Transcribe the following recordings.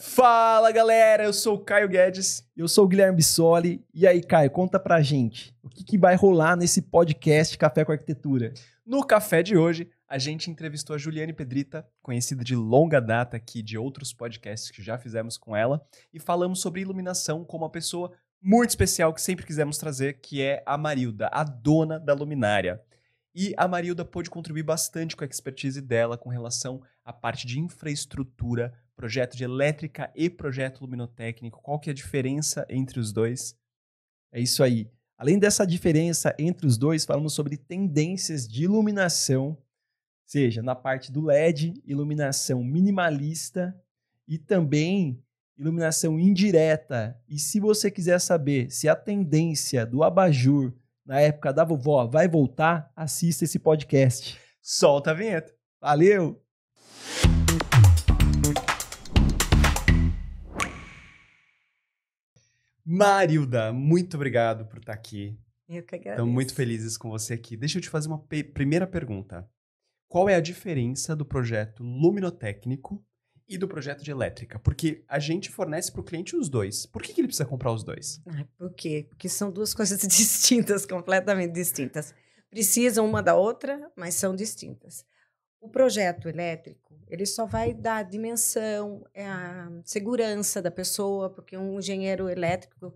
Fala galera, eu sou o Caio Guedes. Eu sou o Guilherme Bissoli. E aí, Caio, conta pra gente o que, que vai rolar nesse podcast Café com Arquitetura. No café de hoje, a gente entrevistou a Juliane Pedrita, conhecida de longa data aqui de outros podcasts que já fizemos com ela, e falamos sobre iluminação com uma pessoa muito especial que sempre quisemos trazer, que é a Marilda, a dona da luminária. E a Marilda pôde contribuir bastante com a expertise dela com relação à parte de infraestrutura projeto de elétrica e projeto luminotécnico. Qual que é a diferença entre os dois? É isso aí. Além dessa diferença entre os dois, falamos sobre tendências de iluminação, seja na parte do LED, iluminação minimalista e também iluminação indireta. E se você quiser saber se a tendência do abajur na época da vovó vai voltar, assista esse podcast. Solta a vinheta. Valeu! Marilda, muito obrigado por estar tá aqui. Eu que agradeço. Estamos muito felizes com você aqui. Deixa eu te fazer uma pe primeira pergunta. Qual é a diferença do projeto luminotécnico e do projeto de elétrica? Porque a gente fornece para o cliente os dois. Por que, que ele precisa comprar os dois? Ah, por quê? Porque são duas coisas distintas, completamente distintas. Precisam uma da outra, mas são distintas. O projeto elétrico ele só vai dar a dimensão, é a segurança da pessoa, porque um engenheiro elétrico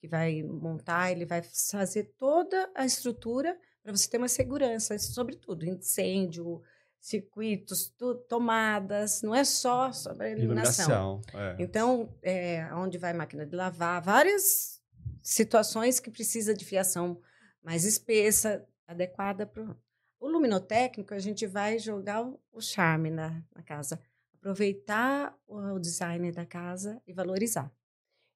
que vai montar, ele vai fazer toda a estrutura para você ter uma segurança, sobretudo incêndio, circuitos, tu, tomadas, não é só sobre a iluminação. iluminação é. Então, é, onde vai máquina de lavar, várias situações que precisa de fiação mais espessa, adequada para o luminotécnico, a gente vai jogar o, charme na, na casa, aproveitar o, design da casa e valorizar.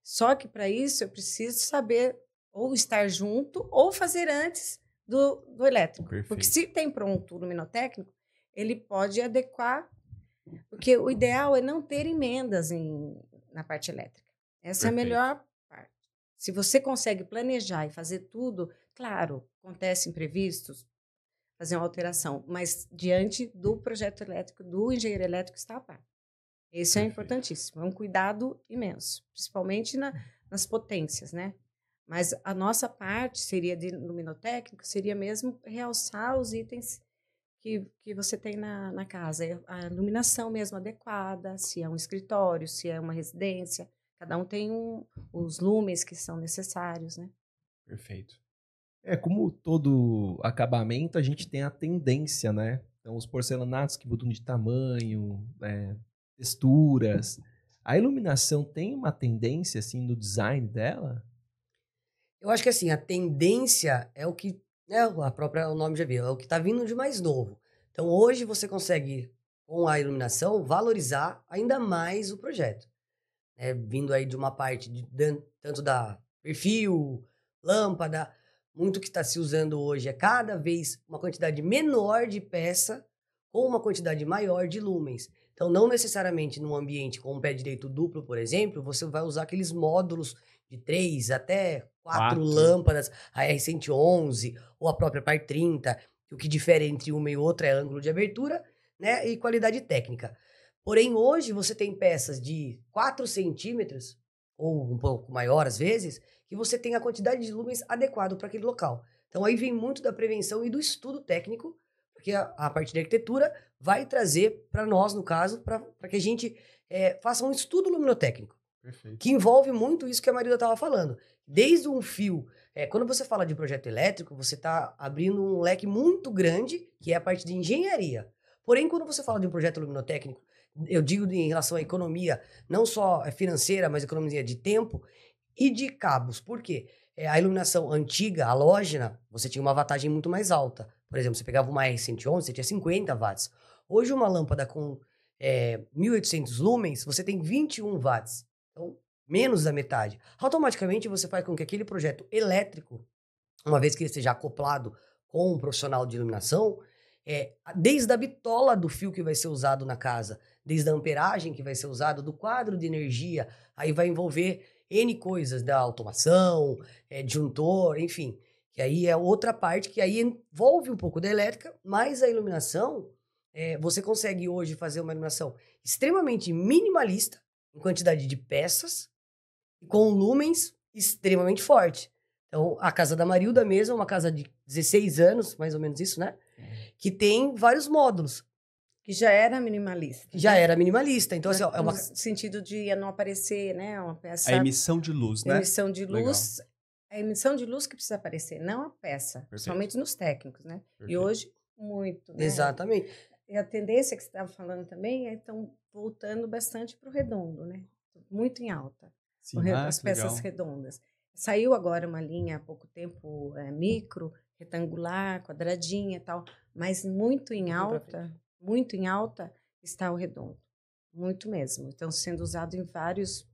Só que para isso eu preciso saber ou estar junto ou fazer antes do, do elétrico. Perfeito. Porque se tem pronto o luminotécnico, ele pode adequar. Porque o ideal é não ter emendas em, na parte elétrica. Essa Perfeito. é a melhor parte. Se você consegue planejar e fazer tudo, claro, acontecem imprevistos, fazer uma alteração, mas diante do projeto elétrico, do engenheiro elétrico está a par. Isso é importantíssimo, é um cuidado imenso, principalmente na, uhum. nas potências, né? Mas a nossa parte seria de luminotécnico, seria mesmo realçar os itens que, que você tem na, na casa, a iluminação mesmo adequada, se é um escritório, se é uma residência, cada um tem um, os lumens que são necessários, né? Perfeito. É, como todo acabamento, a gente tem a tendência, né? Então, os porcelanatos que mudam de tamanho, é, texturas. A iluminação tem uma tendência, assim, no design dela? Eu acho que, assim, a tendência é o que, né, a própria, o nome já viu, é o que está vindo de mais novo. Então, hoje você consegue, com a iluminação, valorizar ainda mais o projeto. É, vindo aí de uma parte de, de tanto da perfil, lâmpada, muito que está se usando hoje é cada vez uma quantidade menor de peça ou uma quantidade maior de lumens. Então, não necessariamente num ambiente com um pé direito duplo, por exemplo, você vai usar aqueles módulos de três até quatro, quatro. lâmpadas, a R111 ou a própria par 30, o que difere entre uma e outra é ângulo de abertura né, e qualidade técnica. Porém, hoje você tem peças de 4 centímetros ou um pouco maior às vezes, que você tenha a quantidade de lumens adequado para aquele local. Então aí vem muito da prevenção e do estudo técnico, porque a, a parte da arquitetura vai trazer para nós, no caso, para que a gente é, faça um estudo luminotécnico. Perfeito. Que envolve muito isso que a Marilda estava falando. Desde um fio. É, quando você fala de projeto elétrico, você está abrindo um leque muito grande, que é a parte de engenharia. Porém, quando você fala de um projeto luminotécnico, eu digo em relação à economia, não só eh, financeira, mas economia de tempo e de cabos. Por quê? É, a iluminação antiga, halógena, você tinha uma wattagem muito mais alta. Por exemplo, você pegava uma R111, você tinha 50 watts. Hoje, uma lâmpada com é, eh, 1.800 lumens, você tem 21 watts. Então, menos da metade. Automaticamente, você faz com que aquele projeto elétrico, uma vez que ele esteja acoplado com um profissional de iluminação, é, desde a bitola do fio que vai ser usado na casa, desde a amperagem que vai ser usada, do quadro de energia, aí vai envolver N coisas, da né? automação, é, disjuntor, enfim. Que aí é outra parte que aí envolve um pouco da elétrica, mas a iluminação, é, você consegue hoje fazer uma iluminação extremamente minimalista, em quantidade de peças, com lumens extremamente forte. Então, a casa da Marilda mesmo é uma casa de 16 anos, mais ou menos isso, né? É. Que tem vários módulos. Que já era minimalista. Já né? era minimalista. Então, assim, é uma... No sentido de não aparecer, né? É uma peça... A emissão de luz, né? A emissão de luz. Legal. A emissão de luz que precisa aparecer, não a peça. Perfeito. Somente nos técnicos, né? Perfeito. E hoje, muito. Né? Exatamente. E a tendência que você estava falando também é então voltando bastante para o redondo, né? Muito em alta. Sim, ah, as peças legal. redondas. Saiu agora uma linha há pouco tempo é, micro, retangular, quadradinha e tal, mas muito em alta muito em alta, está o redondo. Muito mesmo. Então, sendo usado em vários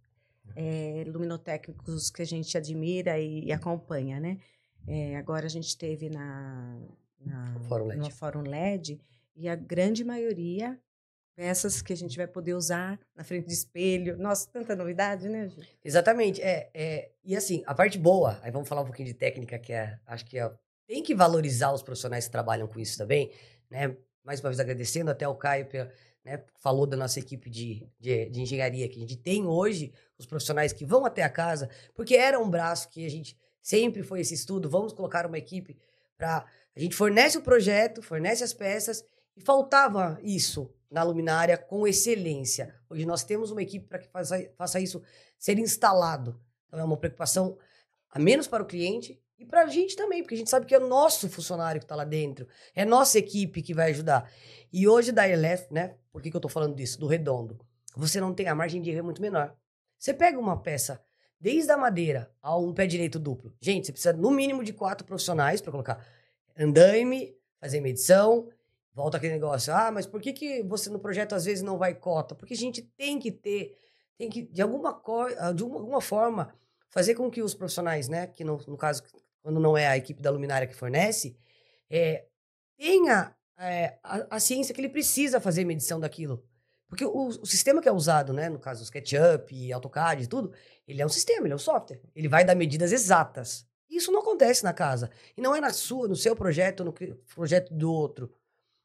é, eh, luminotécnicos que a gente admira e, e acompanha, né? É, agora a gente teve na, na Fórum no Fórum LED e a grande maioria peças que a gente vai poder usar na frente de espelho. Nossa, tanta novidade, né, gente? Exatamente. É, é, e assim, a parte boa, aí vamos falar um pouquinho de técnica, que é, acho que é, tem que valorizar os profissionais que trabalham com isso também, né? mais uma vez agradecendo até o Caio, né, falou da nossa equipe de, de, de, engenharia que a gente tem hoje, os profissionais que vão até a casa, porque era um braço que a gente sempre foi esse estudo, vamos colocar uma equipe para... A gente fornece o projeto, fornece as peças, e faltava isso na luminária com excelência. Hoje nós temos uma equipe para que faça, faça isso ser instalado. Então é uma preocupação a menos para o cliente e para a gente também, porque a gente sabe que é nosso funcionário que está lá dentro, é nossa equipe que vai ajudar. E hoje da Elef, né? Por que, que eu estou falando disso? Do redondo. Você não tem a margem de erro é muito menor. Você pega uma peça desde a madeira a um pé direito duplo. Gente, você precisa no mínimo de quatro profissionais para colocar andaime, fazer medição, volta aquele negócio. Ah, mas por que, que você no projeto às vezes não vai cota? Porque a gente tem que ter, tem que de alguma, co de alguma forma fazer com que os profissionais, né, que no, no caso quando não é a equipe da luminária que fornece, é, tenha é, a, a, ciência que ele precisa fazer medição daquilo. Porque o, o, sistema que é usado, né, no caso, SketchUp, AutoCAD e tudo, ele é um sistema, ele é um software. Ele vai dar medidas exatas. Isso não acontece na casa. E não é na sua, no seu projeto, no projeto do outro.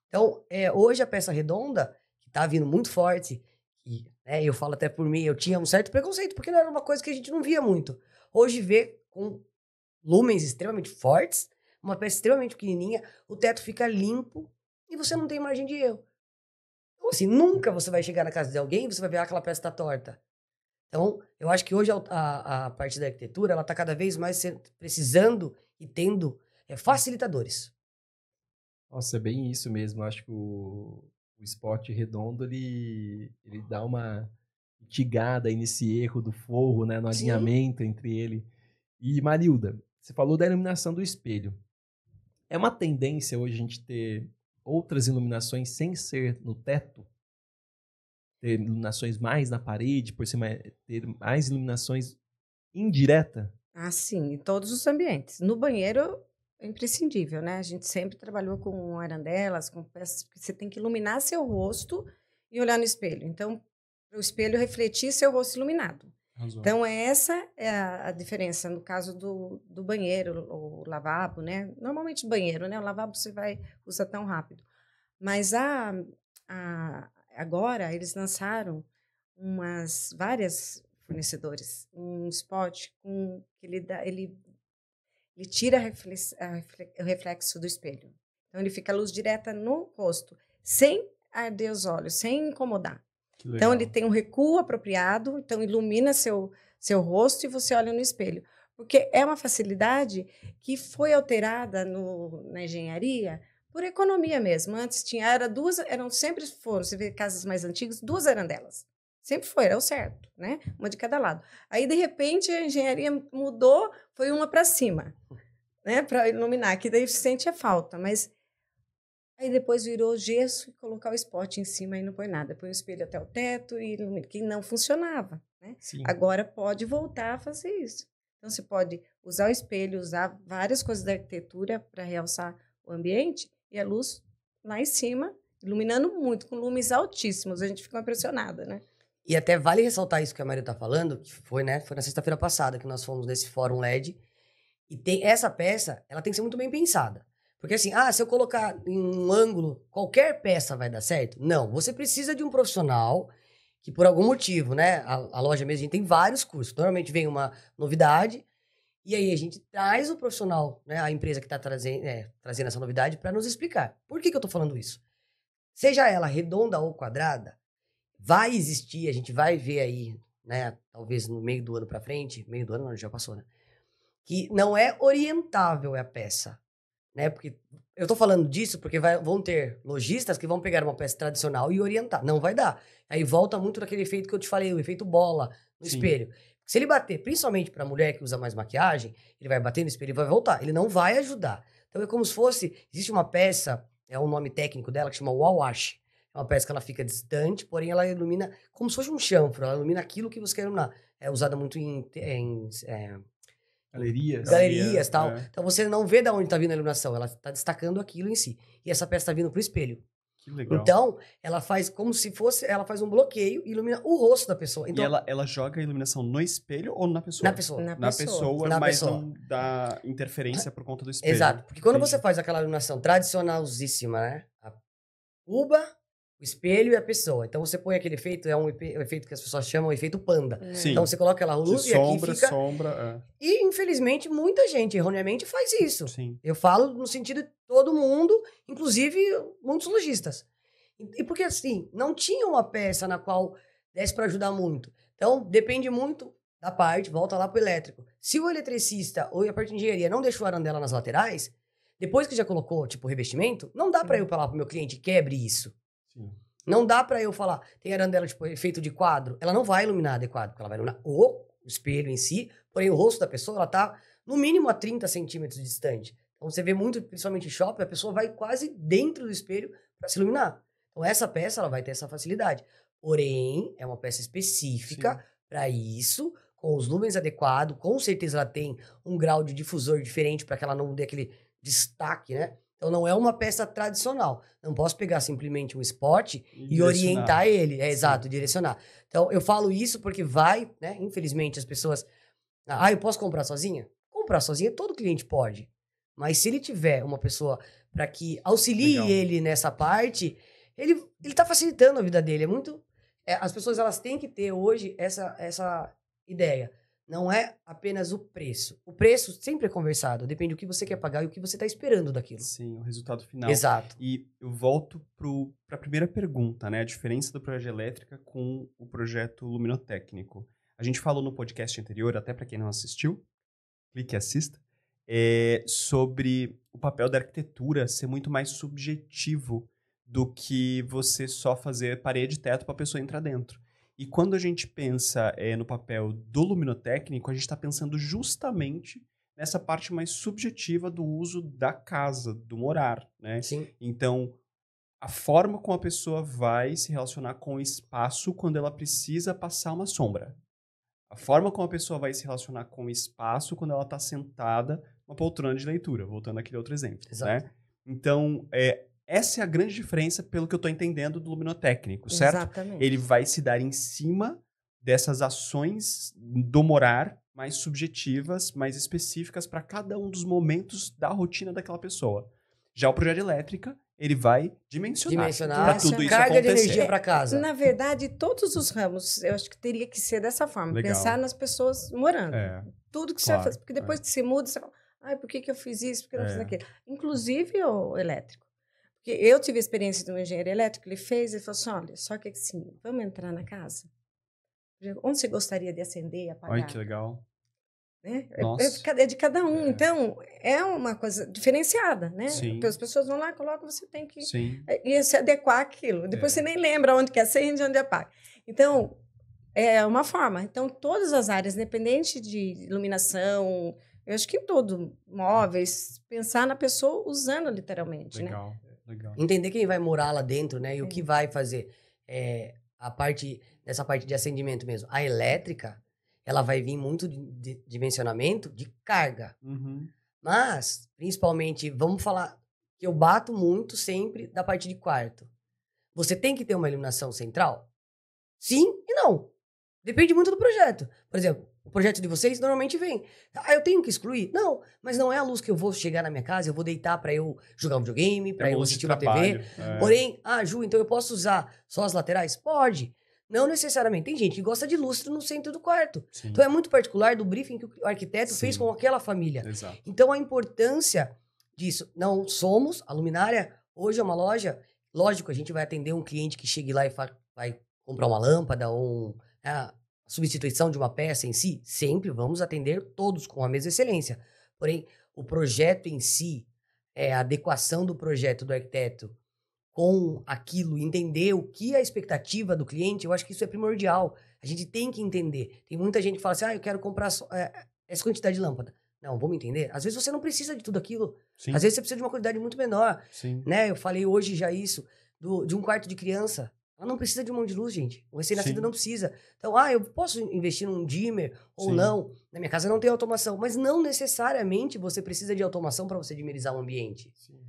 Então, é, hoje a peça redonda, que está vindo muito forte, e né, eu falo até por mim, eu tinha um certo preconceito, porque não era uma coisa que a gente não via muito. Hoje vê com lumens extremamente fortes, uma peça extremamente pequenininha, o teto fica limpo e você não tem margem de erro. Então, assim, nunca você vai chegar na casa de alguém e você vai ver ah, aquela peça está torta. Então, eu acho que hoje a, a, a parte da arquitetura, ela está cada vez mais precisando e tendo é, facilitadores. Nossa, é bem isso mesmo. Acho que o, o esporte redondo, ele, ele dá uma mitigada nesse erro do forro, né? No alinhamento Sim. entre ele. E Marilda, você falou da iluminação do espelho. É uma tendência hoje a gente ter outras iluminações sem ser no teto? Ter iluminações mais na parede, por ser mais, ter mais iluminações indireta? Ah, sim, em todos os ambientes. No banheiro é imprescindível, né? A gente sempre trabalhou com arandelas, com peças, porque você tem que iluminar seu rosto e olhar no espelho. Então, o espelho refletir seu rosto iluminado. Então, essa é a, a, diferença no caso do, do banheiro, o lavabo, né? Normalmente banheiro, né? O lavabo você vai usar tão rápido. Mas a, a, agora eles lançaram umas várias fornecedores, um spot com que ele dá, ele ele tira reflex, reflex, o reflexo do espelho. Então ele fica a luz direta no rosto, sem arder os olhos, sem incomodar. Então ele tem um recuo apropriado, então ilumina seu, seu rosto e você olha no espelho. Porque é uma facilidade que foi alterada no, na engenharia por economia mesmo. Antes tinha era duas, eram sempre foram, você vê casas mais antigas, duas arandelas. Sempre foi, era o certo, né? Uma de cada lado. Aí de repente a engenharia mudou, foi uma para cima, né, para iluminar, que daí sente a falta, mas Aí depois virou gesso e colocar o spot em cima e não põe nada. Põe o espelho até o teto e que não funcionava. Né? Agora pode voltar a fazer isso. Então você pode usar o espelho, usar várias coisas da arquitetura para realçar o ambiente e a luz lá em cima, iluminando muito, com lumes altíssimos. A gente fica impressionada, né? E até vale ressaltar isso que a Maria está falando, que foi, né? Foi na sexta-feira passada que nós fomos nesse fórum LED. E tem essa peça, ela tem que ser muito bem pensada. Porque assim, ah, se eu colocar em um ângulo, qualquer peça vai dar certo? Não, você precisa de um profissional que por algum motivo, né, a, a loja mesmo, a gente tem vários cursos. Normalmente vem uma novidade e aí a gente traz o profissional, né, a empresa que está trazendo, é, trazendo essa novidade para nos explicar. Por que, que eu estou falando isso? Seja ela redonda ou quadrada, vai existir, a gente vai ver aí, né, talvez no meio do ano para frente, meio do ano não, já passou, né, que não é orientável a peça né? Porque eu tô falando disso porque vai, vão ter lojistas que vão pegar uma peça tradicional e orientar. Não vai dar. Aí volta muito naquele efeito que eu te falei, o efeito bola no Sim. espelho. Se ele bater, principalmente para mulher que usa mais maquiagem, ele vai bater no espelho e vai voltar. Ele não vai ajudar. Então é como se fosse, existe uma peça, é um nome técnico dela que chama wawashi. É uma peça que ela fica distante, porém ela ilumina como se fosse um chanfro, ela ilumina aquilo que você quer iluminar. É usada muito em, em é, Galerias. Galerias e tal. É. Então você não vê da onde está vindo a iluminação, ela está destacando aquilo em si. E essa peça está vindo para o espelho. Que legal. Então, ela faz como se fosse, ela faz um bloqueio e ilumina o rosto da pessoa. Então, e ela, ela joga a iluminação no espelho ou na pessoa? Na pessoa. Na, na pessoa, pessoa na mas pessoa. não dá interferência por conta do espelho. Exato. Porque quando Entendi. você faz aquela iluminação tradicionalzíssima, né? A uba, o espelho e a pessoa. Então você põe aquele efeito, é um, efeito que as pessoas chamam de efeito panda. É. Então você coloca lá luz e sombra, aqui fica... sombra, é. E infelizmente muita gente erroneamente faz isso. Sim. Eu falo no sentido de todo mundo, inclusive muitos lojistas. E porque assim, não tinha uma peça na qual desse para ajudar muito. Então depende muito da parte, volta lá pro elétrico. Se o eletricista ou a parte de engenharia não deixou a arandela nas laterais, depois que já colocou, tipo, revestimento, não dá para eu falar pro meu cliente, quebre isso. Não dá para eu falar, tem arandela tipo, feito de quadro. Ela não vai iluminar adequado, porque ela vai iluminar o espelho em si, porém o rosto da pessoa, ela tá no mínimo a 30 centímetros distante. Então você vê muito, principalmente em shopping, a pessoa vai quase dentro do espelho para se iluminar. Então essa peça, ela vai ter essa facilidade. Porém, é uma peça específica para isso, com os lumens adequados, com certeza ela tem um grau de difusor diferente para que ela não dê aquele destaque, né? Então não é uma peça tradicional. Não posso pegar simplesmente um esporte e, e orientar ele. É Sim. exato, direcionar. Então eu falo isso porque vai, né? Infelizmente as pessoas. Ah, eu posso comprar sozinha? Comprar sozinha todo cliente pode. Mas se ele tiver uma pessoa para que auxilie Legal. ele nessa parte, ele ele está facilitando a vida dele. É muito. É, as pessoas elas têm que ter hoje essa essa ideia não é apenas o preço. O preço sempre é conversado, depende do que você quer pagar e o que você está esperando daquilo. Sim, o resultado final. Exato. E eu volto para a primeira pergunta, né? A diferença do projeto elétrica com o projeto luminotécnico. A gente falou no podcast anterior, até para quem não assistiu, clique e assista, é sobre o papel da arquitetura ser muito mais subjetivo do que você só fazer parede e teto para a pessoa entrar dentro. E quando a gente pensa é, no papel do luminotécnico, a gente está pensando justamente nessa parte mais subjetiva do uso da casa, do morar, né? Sim. Então, a forma como a pessoa vai se relacionar com o espaço quando ela precisa passar uma sombra. A forma como a pessoa vai se relacionar com o espaço quando ela está sentada numa poltrona de leitura, voltando àquele outro exemplo, né? Exato. né? Então, é, essa é a grande diferença, pelo que eu estou entendendo, do luminotécnico, certo? Exatamente. Ele vai se dar em cima dessas ações do morar mais subjetivas, mais específicas para cada um dos momentos da rotina daquela pessoa. Já o projeto elétrica, ele vai dimensionar, dimensionar para tudo isso carga acontecer. de energia para casa. Na verdade, todos os ramos, eu acho que teria que ser dessa forma, Legal. pensar nas pessoas morando. É. Tudo que claro. você faz, porque é. depois é. que se muda, você fala, ai, por que, que eu fiz isso, por que eu não é. fiz aquilo. Inclusive o elétrico. Porque eu tive a experiência de um engenheiro elétrico, ele fez e falou assim: olha, só que assim, vamos entrar na casa? Onde você gostaria de acender e apagar? Olha que legal. Né? É, é, é, de cada um. É. Então, é uma coisa diferenciada, né? Sim. As pessoas vão lá, colocam, você tem que Sim. É, e se adequar àquilo. Depois é. você nem lembra onde que acende e onde apaga. Então, é uma forma. Então, todas as áreas, independente de iluminação, eu acho que em todo, móveis, pensar na pessoa usando literalmente, né? Legal. né? Legal. Entender quem vai morar lá dentro, né? E Sim. o é. que vai fazer. É, a parte, nessa parte de acendimento mesmo. A elétrica, ela vai vir muito de dimensionamento de carga. Uhum. Mas, principalmente, vamos falar que eu bato muito sempre da parte de quarto. Você tem que ter uma iluminação central? Sim e não. Depende muito do projeto. Por exemplo, o projeto de vocês normalmente vem. Ah, eu tenho que excluir? Não, mas não é a luz que eu vou chegar na minha casa, eu vou deitar para eu jogar um videogame, é para eu, eu assistir uma TV. É. Porém, ah, Ju, então eu posso usar só as laterais? Pode. Não necessariamente. Tem gente que gosta de lustre no centro do quarto. Sim. Então é muito particular do briefing que o arquiteto Sim. fez com aquela família. Exato. Então a importância disso. Não somos, a luminária hoje é uma loja. Lógico, a gente vai atender um cliente que chegue lá e vai comprar uma lâmpada ou um, ah, substituição de uma peça em si, sempre vamos atender todos com a mesma excelência. Porém, o projeto em si, é, a adequação do projeto do arquiteto com aquilo, entender o que é a expectativa do cliente, eu acho que isso é primordial. A gente tem que entender. Tem muita gente que fala assim, ah, eu quero comprar só, é, é essa quantidade de lâmpada. Não, vamos entender. Às vezes você não precisa de tudo aquilo. Sim. Às vezes você precisa de uma quantidade muito menor. Sim. Né? Eu falei hoje já isso, do, de um quarto de criança. Ela não precisa de um monte de luz, gente. O recém-nascido não precisa. Então, ah, eu posso investir num dimmer ou Sim. não. Na minha casa não tem automação. Mas não necessariamente você precisa de automação para você dimerizar o ambiente. Sim.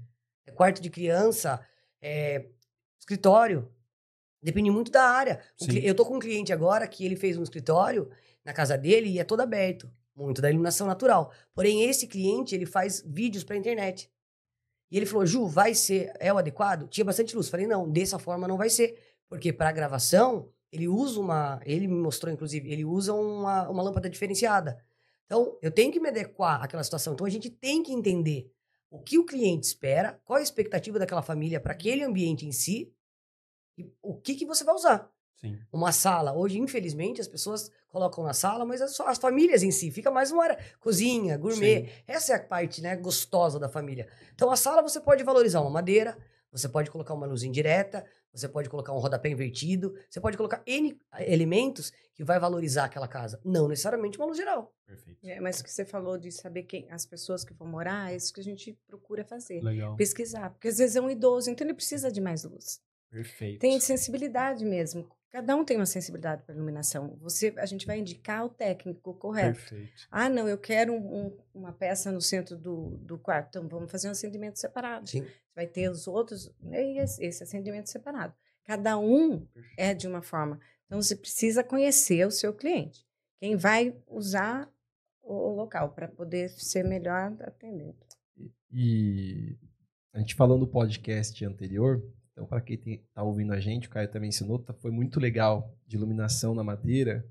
É quarto de criança, é escritório. Depende muito da área. Sim. Eu tô com um cliente agora que ele fez um escritório na casa dele e é todo aberto. Muito da iluminação natural. Porém, esse cliente, ele faz vídeos pra internet. E ele falou, Ju, vai ser, é o adequado? Tinha bastante luz. Falei, não, dessa forma não vai ser porque para gravação, ele usa uma. Ele me mostrou, inclusive, ele usa uma, uma lâmpada diferenciada. Então, eu tenho que me adequar àquela situação. Então, a gente tem que entender o que o cliente espera, qual a expectativa daquela família para aquele ambiente em si e o que, que você vai usar. Sim. Uma sala. Hoje, infelizmente, as pessoas colocam na sala, mas as, é as famílias em si. Fica mais uma área. Cozinha, gourmet. Sim. Essa é a parte né, gostosa da família. Então, a sala você pode valorizar uma madeira, você pode colocar uma luz indireta, você pode colocar um rodapé invertido, você pode colocar N ah, elementos que vai valorizar aquela casa. Não necessariamente uma luz geral. Perfeito. É, mas o que você falou de saber quem as pessoas que vão morar, é isso que a gente procura fazer. Legal. Pesquisar. Porque às vezes é um idoso, então ele precisa de mais luz. Perfeito. Tem sensibilidade mesmo. Cada um tem uma sensibilidade para iluminação. Você, a gente vai indicar o técnico correto. Perfeito. Ah, não, eu quero um, um, uma peça no centro do, do quarto. Então, vamos fazer um acendimento separado. Sim. Vai ter os outros, né, esse, esse acendimento separado. Cada um é Perfeito. é de uma forma. Então, você precisa conhecer o seu cliente. Quem vai usar o, o local para poder ser melhor atendido. E, e a gente falando do podcast anterior, então, para quem está ouvindo a gente, o Caio também ensinou, tá, foi muito legal de iluminação na madeira.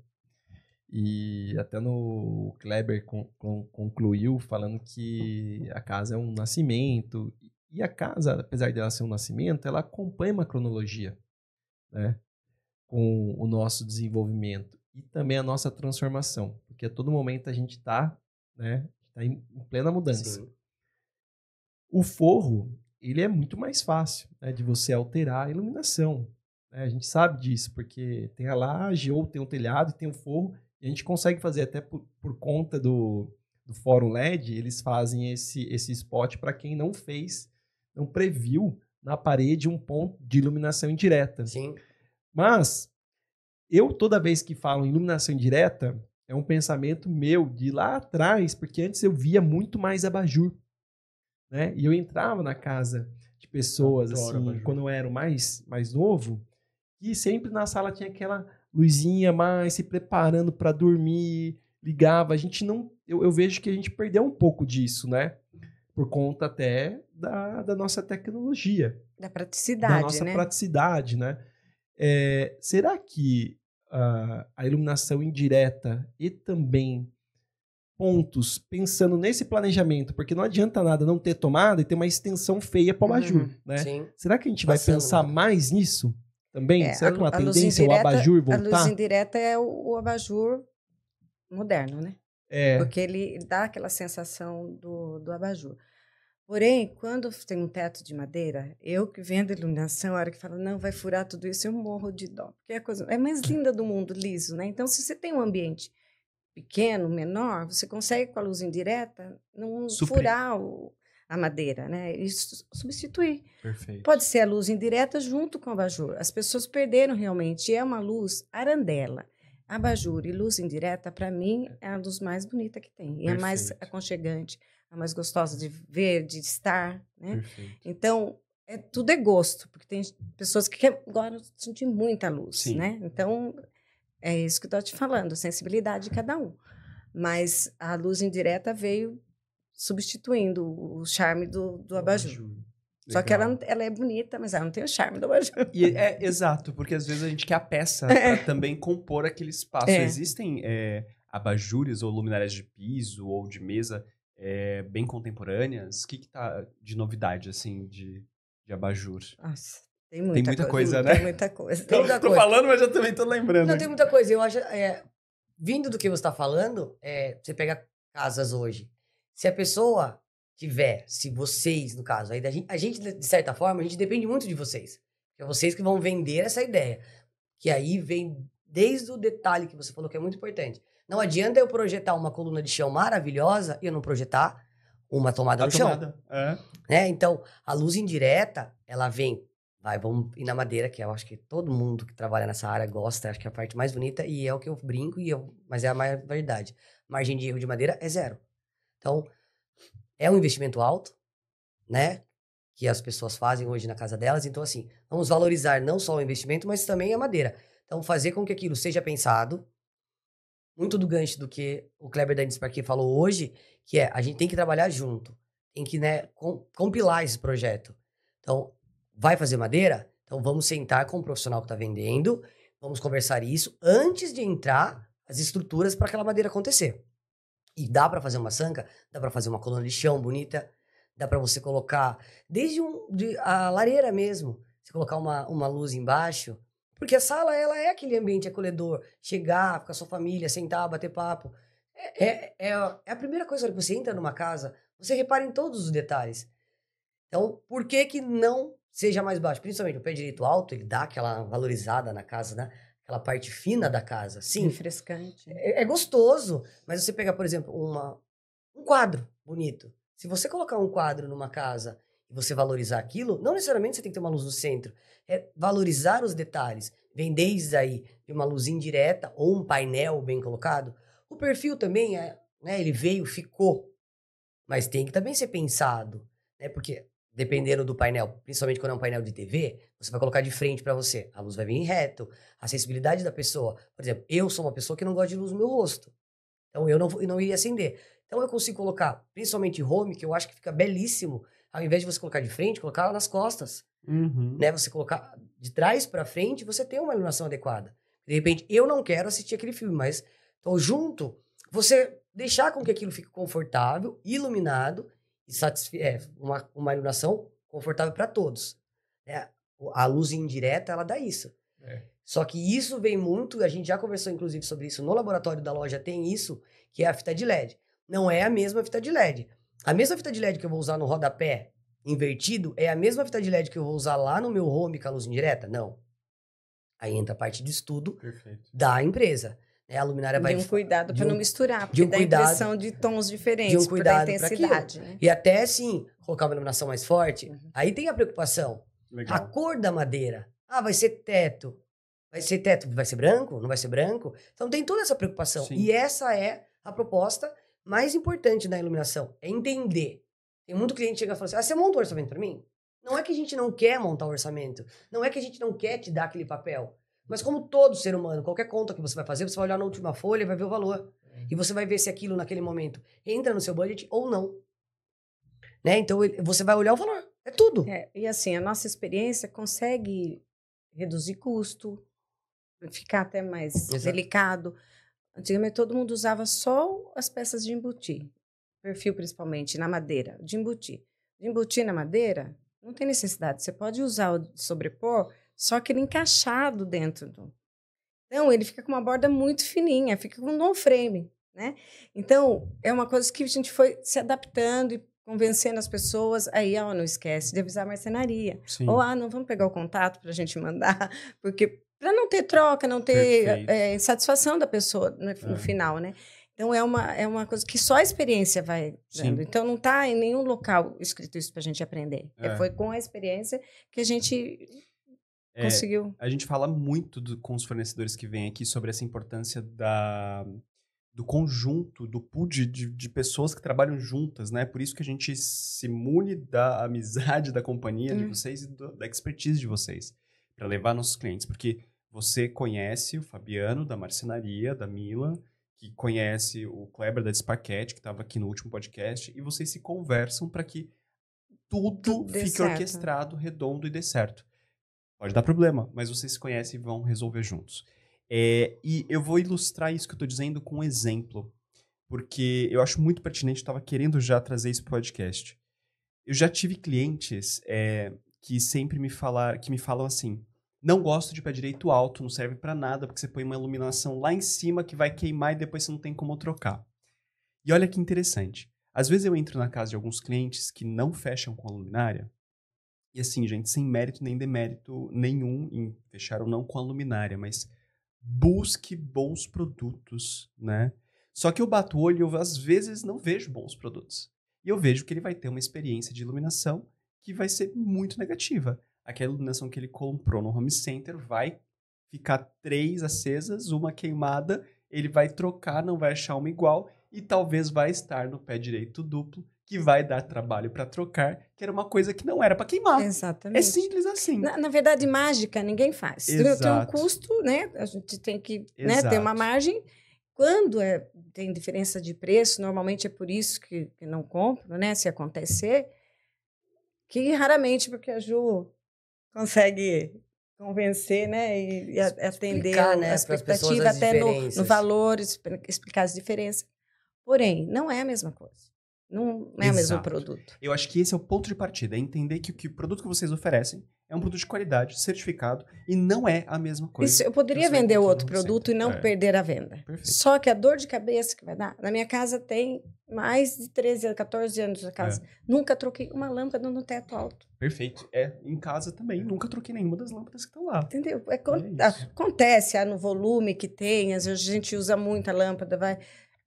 E até no Kleber con, con, concluiu falando que a casa é um nascimento. E a casa, apesar de ela ser um nascimento, ela acompanha uma cronologia né? com o nosso desenvolvimento e também a nossa transformação. Porque a todo momento a gente está né, tá em, em plena mudança. Sim. O forro ele é muito mais fácil né, de você alterar a iluminação. Né? A gente sabe disso, porque tem a laje, ou tem um telhado, e tem um forro, e a gente consegue fazer até por, por conta do, do fórum LED, eles fazem esse, esse spot para quem não fez, não previu na parede um ponto de iluminação indireta. Sim. Mas eu, toda vez que falo em iluminação indireta, é um pensamento meu de lá atrás, porque antes eu via muito mais abajur né? E eu entrava na casa de pessoas, Adoro, assim, quando eu era mais, mais novo, e sempre na sala tinha aquela luzinha mais se preparando para dormir, ligava. A gente não. Eu, eu, vejo que a gente perdeu um pouco disso, né? Por conta até da, da nossa tecnologia. Da praticidade. Da nossa né? praticidade, né? É, será que uh, a iluminação indireta e também pontos pensando nesse planejamento, porque não adianta nada não ter tomada e ter uma extensão feia para o abajur, uhum, né? Sim. Será que a gente vai Passando, pensar né? mais nisso também? É, Será que é uma a, tendência é o abajur voltar? A luz indireta é o, o abajur moderno, né? É. Porque ele dá aquela sensação do, do abajur. Porém, quando tem um teto de madeira, eu que vendo iluminação, a hora que fala, não, vai furar tudo isso, eu morro de dó. Porque é a coisa é mais linda do mundo, liso, né? Então, se você tem um ambiente pequeno, menor, você consegue com a luz indireta não Suprir. furar o, a madeira, né? E substituir. Perfeito. Pode ser a luz indireta junto com o abajur. As pessoas perderam realmente. É uma luz arandela. Abajur e luz indireta, para mim, é. é a luz mais bonita que tem. Perfeito. E é a mais aconchegante, a mais gostosa de ver, de estar, né? Perfeito. Então, é, tudo é gosto, porque tem pessoas que agora de sentir muita luz, Sim. né? Então, é isso que eu estou te falando, sensibilidade de cada um. Mas a luz indireta veio substituindo o charme do, do abajur. Só que ela, ela é bonita, mas ela não tem o charme do abajur. E é, é exato, porque às vezes a gente quer a peça é. para também compor aquele espaço. É. Existem é, abajures ou luminárias de piso ou de mesa é, bem contemporâneas? O que, que tá de novidade, assim, de, de abajur? Nossa, tem muita, tem muita coisa, coisa, hum, né? Tem muita coisa. Tem muita tô, coisa. tô falando, mas eu também tô lembrando. Não, tem muita coisa. Eu acho. É, vindo do que você está falando, é, você pega casas hoje. Se a pessoa tiver, se vocês, no caso, aí gente, a gente, de certa forma, a gente depende muito de vocês. É vocês que vão vender essa ideia. Que aí vem desde o detalhe que você falou que é muito importante. Não adianta eu projetar uma coluna de chão maravilhosa e eu não projetar uma tomada a no tomada. chão. É. Né? Então, a luz indireta, ela vem Vai, vamos ir na madeira, que eu acho que todo mundo que trabalha nessa área gosta, acho que é a parte mais bonita e é o que eu brinco, e eu, mas é a maior verdade. Margem de erro de madeira é zero. Então, é um investimento alto, né? Que as pessoas fazem hoje na casa delas. Então, assim, vamos valorizar não só o investimento, mas também a madeira. Então, fazer com que aquilo seja pensado, muito do gancho do que o Kleber Dennis Parquet falou hoje, que é a gente tem que trabalhar junto, tem que né, compilar esse projeto. Então, Vai fazer madeira? Então vamos sentar com o profissional que está vendendo, vamos conversar isso antes de entrar as estruturas para aquela madeira acontecer. E dá para fazer uma sanca, dá para fazer uma coluna de chão bonita, dá para você colocar desde um, de, a lareira mesmo, você colocar uma, uma luz embaixo, porque a sala ela é aquele ambiente acolhedor, chegar, ficar com a sua família, sentar, bater papo. É, é, é, é a primeira coisa que você entra numa casa, você repara em todos os detalhes. Então, por que que não seja mais baixo, principalmente o pé direito alto, ele dá aquela valorizada na casa, né? Aquela parte fina da casa. Sim. Refrescante. É, é gostoso, mas você pegar, por exemplo, uma, um quadro bonito. Se você colocar um quadro numa casa e você valorizar aquilo, não necessariamente você tem que ter uma luz no centro. É valorizar os detalhes. Vem desde aí de uma luz indireta ou um painel bem colocado. O perfil também é, né? Ele veio, ficou. Mas tem que também ser pensado. Né? Porque dependendo do painel, principalmente quando é um painel de TV, você vai colocar de frente para você. A luz vai vir reto, a sensibilidade da pessoa. Por exemplo, eu sou uma pessoa que não gosta de luz no meu rosto. Então eu não, eu não iria acender. Então eu consigo colocar, principalmente home, que eu acho que fica belíssimo, ao invés de você colocar de frente, colocar ela nas costas. Uhum. Né? Você colocar de trás para frente, você tem uma iluminação adequada. De repente, eu não quero assistir aquele filme, mas tô junto, você deixar com que aquilo fique confortável, iluminado satisfe... é, uma, uma iluminação confortável para todos. Né? A luz indireta, ela dá isso. É. Só que isso vem muito, a gente já conversou inclusive sobre isso no laboratório da loja, tem isso, que é a fita de LED. Não é a mesma fita de LED. A mesma fita de LED que eu vou usar no rodapé invertido é a mesma fita de LED que eu vou usar lá no meu home com a luz indireta? Não. Aí entra a parte de estudo Perfeito. da empresa. É A luminária vai... De um cuidado para um, não misturar, porque de um dá cuidado, impressão de tons diferentes, de um cuidado intensidade. Né? E até, sim, colocar uma iluminação mais forte, uhum. aí tem a preocupação. Legal. A cor da madeira. Ah, vai ser teto. Vai ser teto, vai ser branco? Não vai ser branco? Então tem toda essa preocupação. Sim. E essa é a proposta mais importante da iluminação, é entender. Tem muito cliente que chega e fala assim, ah, você monta um orçamento para mim? Não é que a gente não quer montar o um orçamento, não é que a gente não quer te dar aquele papel, mas como todo ser humano, qualquer conta que você vai fazer, você vai olhar na última folha e vai ver o valor. Uhum. E você vai ver se aquilo naquele momento entra no seu budget ou não. Né? Então você vai olhar o valor. É tudo. É, e assim, a nossa experiência consegue reduzir custo, ficar até mais Exato. delicado. Antigamente todo mundo usava só as peças de embutir, perfil principalmente, na madeira, de embutir. De embutir na madeira, não tem necessidade. Você pode usar o sobrepor só que ele encaixado dentro do. Então, ele fica com uma borda muito fininha, fica com um long frame, né? Então, é uma coisa que a gente foi se adaptando e convencendo as pessoas. Aí, ó, ah, não esquece de avisar a marcenaria. Sim. Ou, ah, não vamos pegar o contato para a gente mandar, porque para não ter troca, não ter é, insatisfação da pessoa no é. final, né? Então, é uma, é uma coisa que só a experiência vai dando. Sim. Então, não está em nenhum local escrito isso para a gente aprender. É, é. Foi com a experiência que a gente é, Conseguiu. A gente fala muito do, com os fornecedores que vêm aqui sobre essa importância da, do conjunto, do pool de, de, pessoas que trabalham juntas, né? Por isso que a gente se mune da amizade da companhia hum. de vocês e do, da expertise de vocês para levar nossos clientes, porque você conhece o Fabiano da marcenaria, da Mila, que conhece o Kleber da Despaquete, que estava aqui no último podcast, e vocês se conversam para que tudo, tudo fique certo. orquestrado, redondo e dê certo. Pode dar problema, mas vocês se conhecem e vão resolver juntos. É, e eu vou ilustrar isso que eu estou dizendo com um exemplo, porque eu acho muito pertinente, estava querendo já trazer esse podcast. Eu já tive clientes é, que sempre me falar, que me falam assim: não gosto de pé direito alto, não serve para nada, porque você põe uma iluminação lá em cima que vai queimar e depois você não tem como trocar. E olha que interessante. Às vezes eu entro na casa de alguns clientes que não fecham com a luminária, e assim, gente, sem mérito nem demérito nenhum em fechar ou não com a luminária, mas busque bons produtos, né? Só que eu bato o olho e às vezes não vejo bons produtos. E eu vejo que ele vai ter uma experiência de iluminação que vai ser muito negativa. Aquela iluminação que ele comprou no home center vai ficar três acesas, uma queimada, ele vai trocar, não vai achar uma igual e talvez vai estar no pé direito duplo que vai dar trabalho para trocar, que era uma coisa que não era para queimar. É Exatamente. É simples assim. Na, na verdade, mágica ninguém faz. Exato. Tem um custo, né? A gente tem que né, ter uma margem. Quando é, tem diferença de preço, normalmente é por isso que, que não compro, né? Se acontecer, que raramente, porque a Ju consegue convencer, né, e, e atender explicar, a, né, a expectativa até no, no valor, explicar as diferenças. Porém, não é a mesma coisa. Não é Exato. o mesmo produto. Eu acho que esse é o ponto de partida, é entender que, que o produto que vocês oferecem é um produto de qualidade, certificado, e não é a mesma coisa. Isso, eu poderia vender outro produto e não é. perder a venda. Perfeito. Só que a dor de cabeça que vai dar. Na minha casa tem mais de 13, 14 anos a casa. É. Nunca troquei uma lâmpada no teto alto. Perfeito. É, em casa também, nunca troquei nenhuma das lâmpadas que estão lá. Entendeu? É, é ah, acontece ah, no volume que tem, às vezes a gente usa muita lâmpada, vai.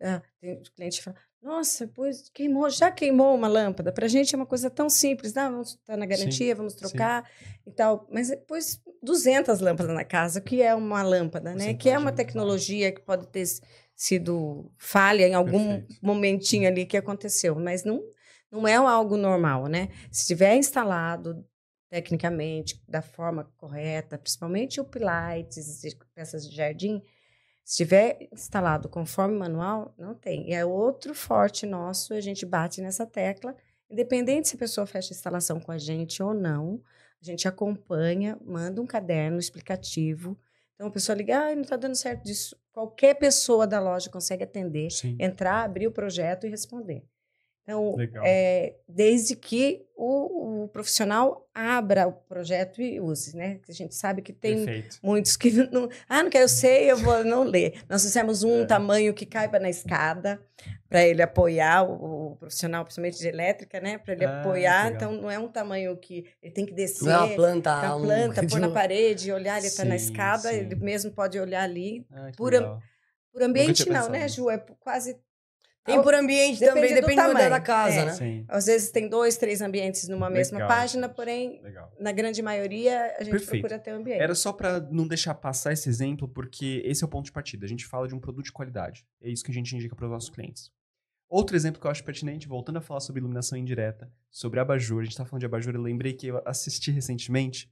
Ah, tem cliente que fala, nossa, pois queimou, já queimou uma lâmpada. Para a gente é uma coisa tão simples, não, ah, vamos estar tá na garantia, sim, vamos trocar sim. e tal. Mas depois 200 lâmpadas na casa, que é uma lâmpada, né? que é uma tecnologia que pode ter sido falha em algum Perfeito. momentinho ali que aconteceu, mas não não é algo normal, né? Se estiver instalado tecnicamente da forma correta, principalmente o pilates, peças de jardim, se tiver instalado conforme manual, não tem. E é outro forte nosso, a gente bate nessa tecla. Independente se a pessoa fecha a instalação com a gente ou não, a gente acompanha, manda um caderno explicativo. Então a pessoa liga, ah, não está dando certo disso. Qualquer pessoa da loja consegue atender, Sim. entrar, abrir o projeto e responder. Então, é, desde que o, o, profissional abra o projeto e use, né? A gente sabe que tem Perfeito. muitos que não, ah, não quero, ser, sei, eu vou não ler. Nós fizemos um é. tamanho que caiba na escada para ele apoiar o, o, profissional, principalmente de elétrica, né? Para ele ah, apoiar. Legal. Então não é um tamanho que ele tem que descer, não, é planta, é planta, um... pôr na parede, olhar, ele está na escada, sim. ele mesmo pode olhar ali. Ah, por, por ambiente não, né, pensado. né, Ju? É quase tem por ambiente depende também, dependendo depende do tamanho da casa, é. né? Sim. Às vezes tem dois, três ambientes numa mesma Legal. página, porém, Legal. na grande maioria, a gente Perfeito. procura ter um ambiente. Era só para não deixar passar esse exemplo, porque esse é o ponto de partida. A gente fala de um produto de qualidade. É isso que a gente indica para os nossos clientes. Outro exemplo que eu acho pertinente, voltando a falar sobre iluminação indireta, sobre abajur, a gente está falando de abajur, eu lembrei que eu assisti recentemente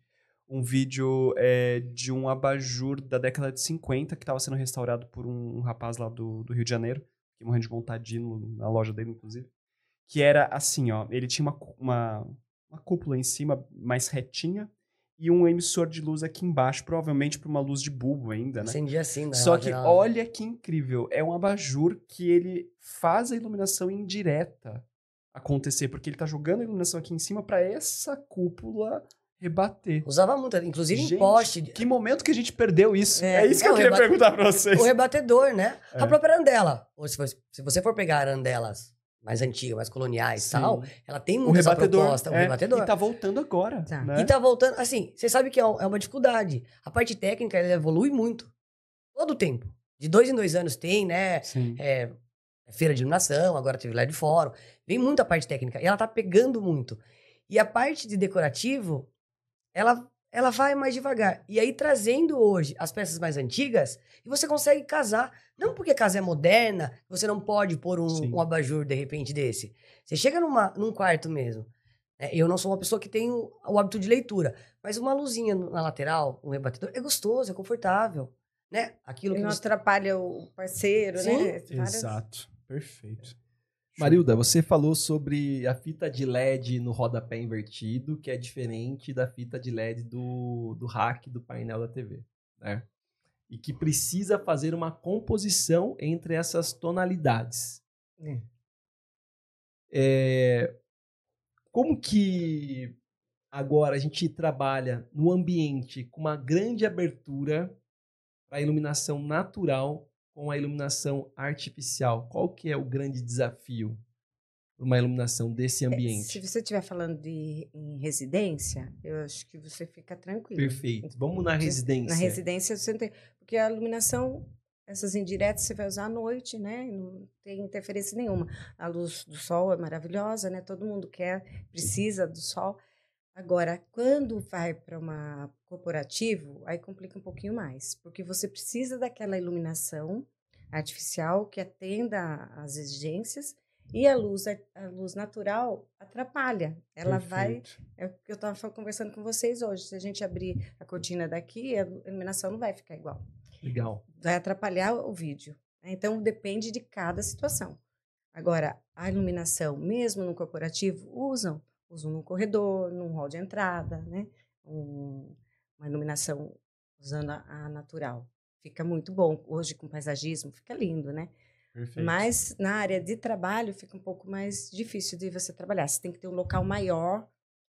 um vídeo é, de um abajur da década de 50 que estava sendo restaurado por um, um rapaz lá do, do Rio de Janeiro Fiquei morrendo de vontade de ir na loja dele, inclusive. Que era assim, ó. Ele tinha uma, uma, uma cúpula em cima, mais retinha, e um emissor de luz aqui embaixo, provavelmente para uma luz de bulbo ainda, né? Acendia assim, né? Só que olha que incrível, é um abajur que ele faz a iluminação indireta acontecer, porque ele tá jogando a iluminação aqui em cima para essa cúpula Rebater. Usava muito, inclusive gente, em poste. Que momento que a gente perdeu isso? É, é isso que eu queria rebate... perguntar pra vocês. O rebatedor, né? É. A própria arandela. Ou se, for, se você for pegar arandelas mais antigas, mais coloniais e tal, ela tem muita essa proposta. É. O rebatedor. E tá voltando agora. Tá. Né? E tá voltando. Assim, você sabe que é, é uma dificuldade. A parte técnica, ela evolui muito. Todo tempo. De dois em dois anos tem, né? Sim. É, é feira de iluminação, agora teve lá de fórum. Vem muita parte técnica. E ela tá pegando muito. E a parte de decorativo, ela, ela vai mais devagar. E aí, trazendo hoje as peças mais antigas, e você consegue casar. Não porque casa é moderna, você não pode pôr um, um abajur de repente desse. Você chega numa, num quarto mesmo. Né, eu não sou uma pessoa que tem o, o, hábito de leitura, mas uma luzinha na lateral, um rebatedor, é gostoso, é confortável. Né? Aquilo Ele que não você... atrapalha o parceiro, Sim. né? Várias... Exato. Perfeito. Marilda, você falou sobre a fita de LED no rodapé invertido, que é diferente da fita de LED do, do rack do painel da TV, né? E que precisa fazer uma composição entre essas tonalidades. Hum. É, como que agora a gente trabalha no ambiente com uma grande abertura para iluminação natural com a iluminação artificial? Qual que é o grande desafio para uma iluminação desse é, ambiente? Se você estiver falando de em residência, eu acho que você fica tranquilo. Perfeito. Vamos na residência. Na residência você tem, porque a iluminação essas indiretas você vai usar à noite, né? Não tem interferência nenhuma. A luz do sol é maravilhosa, né? Todo mundo quer, precisa do sol. Agora, quando vai para uma corporativo, aí complica um pouquinho mais, porque você precisa daquela iluminação artificial que atenda às exigências e a luz, a luz natural atrapalha. Ela Perfeito. vai. É o que eu estava conversando com vocês hoje. Se a gente abrir a cortina daqui, a iluminação não vai ficar igual. Legal. Vai atrapalhar o vídeo. Né? Então, depende de cada situação. Agora, a iluminação, mesmo no corporativo, usam. Usam no corredor, num hall de entrada, né? Um, uma iluminação usando a, a natural. Fica muito bom. Hoje, com paisagismo, fica lindo, né? Perfeito. Mas na área de trabalho fica um pouco mais difícil de você trabalhar. Você tem que ter um local maior,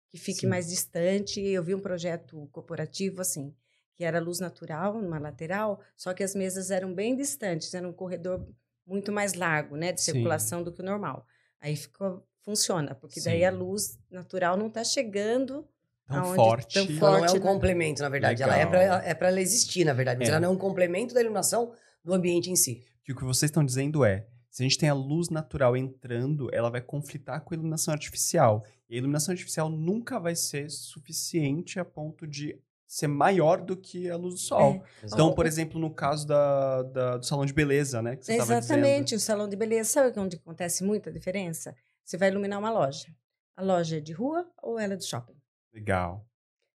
que fique Sim. mais distante. Eu vi um projeto corporativo assim, que era luz natural, numa lateral, só que as mesas eram bem distantes, era um corredor muito mais largo, né, de circulação Sim. do que o normal. Aí ficou funciona, porque Sim. daí a luz natural não está chegando Tão Aonde forte. Tão forte ela não é um né? complemento, na verdade. É Legal. Ela é para é ela existir, na verdade. Mas é. ela não é um complemento da iluminação do ambiente em si. Que o que vocês estão dizendo é, se a gente tem a luz natural entrando, ela vai conflitar com a iluminação artificial. E a iluminação artificial nunca vai ser suficiente a ponto de ser maior do que a luz do sol. É. Então, por exemplo, no caso da, da, do salão de beleza, né? Que você Exatamente, o salão de beleza, sabe é onde acontece muita diferença? Você vai iluminar uma loja. A loja é de rua ou ela é do shopping? Legal.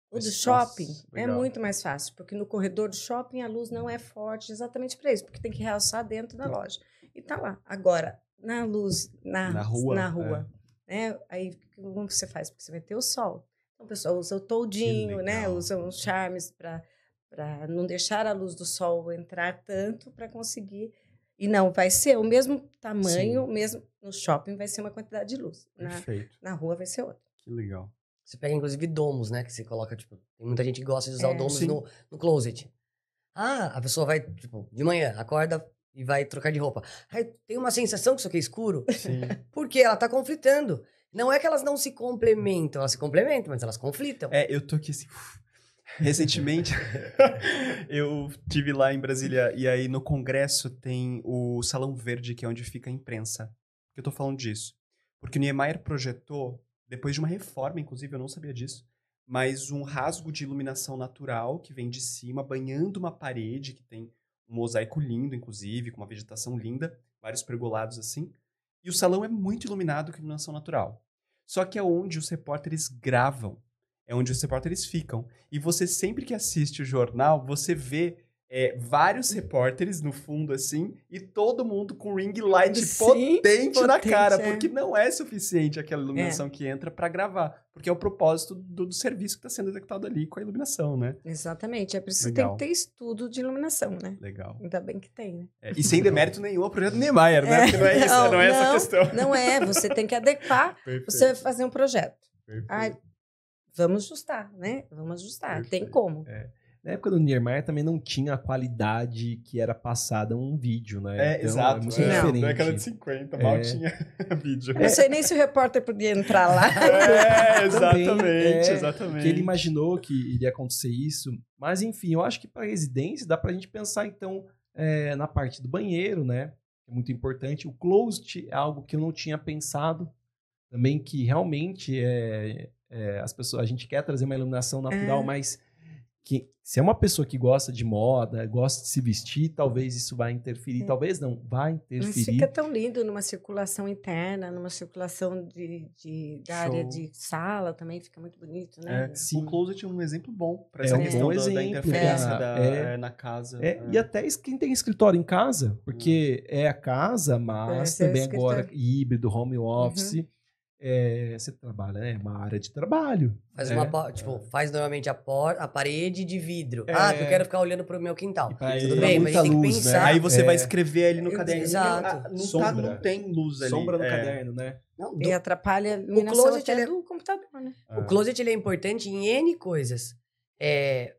O do shopping é muito mais fácil, porque no corredor do shopping a luz não é uhum. forte exatamente para isso, porque tem que realçar dentro da loja. E tá lá. Agora, na luz, na, na rua, na é. rua é. né? Aí como você faz? Porque você vai ter o sol. Então o pessoal usa o toldinho, né? Usa uns charmes para para não deixar a luz do sol entrar tanto para conseguir e não vai ser o mesmo tamanho, Sim. mesmo no shopping vai ser uma quantidade de luz. Na, Perfeito. na rua vai ser outra. Que legal. Você pega, inclusive, domos, né? Que você coloca, tipo... Tem muita gente que gosta de usar é, o domos no, no closet. Ah, a pessoa vai, tipo, de manhã, acorda e vai trocar de roupa. Aí tem uma sensação que isso aqui é escuro. Sim. Porque ela tá conflitando. Não é que elas não se complementam, elas se complementam, mas elas conflitam. É, eu tô aqui assim... Recentemente, eu tive lá em Brasília e aí no congresso tem o Salão Verde, que é onde fica a imprensa. Eu tô falando disso. Porque o Niemeyer projetou depois de uma reforma, inclusive, eu não sabia disso, mas um rasgo de iluminação natural que vem de cima, banhando uma parede que tem um mosaico lindo, inclusive, com uma vegetação linda, vários pergolados assim. E o salão é muito iluminado com iluminação natural. Só que é onde os repórteres gravam, é onde os repórteres ficam. E você sempre que assiste o jornal, você vê é, vários repórteres no fundo, assim, e todo mundo com ring light Sim, potente, potente, na é. cara, é. porque não é suficiente aquela iluminação é. que entra para gravar, porque é o propósito do, do serviço que está sendo executado ali com a iluminação, né? Exatamente, é preciso ter, ter estudo de iluminação, né? Legal. Ainda bem que tem, né? É, e sem demérito nenhum ao projeto Niemeyer, né? É. Porque não é isso, não, não é não, questão. Não é, você tem que adequar, você vai fazer um projeto. vamos ajustar, né? Vamos ajustar, Perfeito. tem como. É. Na época do Niemeyer também não tinha a qualidade que era passada um vídeo, né? É, então, é exato. É muito diferente. Na década de 50, é. mal é. tinha vídeo. Não é. sei nem se o repórter podia entrar lá. É, exatamente, também, exatamente. Que ele imaginou que iria acontecer isso. Mas, enfim, eu acho que para residência dá para a gente pensar, então, é, na parte do banheiro, né? É muito importante. O closet é algo que eu não tinha pensado também, que realmente é, as pessoas, a gente quer trazer uma iluminação natural, mas que se é uma pessoa que gosta de moda, gosta de se vestir, talvez isso vai interferir, é. talvez não, vai interferir. Mas fica tão lindo numa circulação interna, numa circulação de, de da Show. área de sala também, fica muito bonito, né? É, sim. O Closet é um exemplo bom para é essa é questão um da, da, é. interferência é. Da, é. na casa. É, né? E até quem tem escritório em casa, porque hum. é a casa, mas também agora híbrido, home uhum. office, uhum. É, você trabalha, é uma área de trabalho. Faz né? uma, tipo, faz normalmente a, porta, a parede de vidro. É. Ah, que eu quero ficar olhando pro meu quintal. Aí, Tudo bem, mas tem luz, que pensar. Né? Aí você é. vai escrever ali no caderno. Exato. Ah, não, Sombra. Tá, não tem luz ali. Sombra no é. caderno, né? Não, do... E atrapalha o closet, é... do computador, né? O ah. closet, ele é importante em N coisas. É,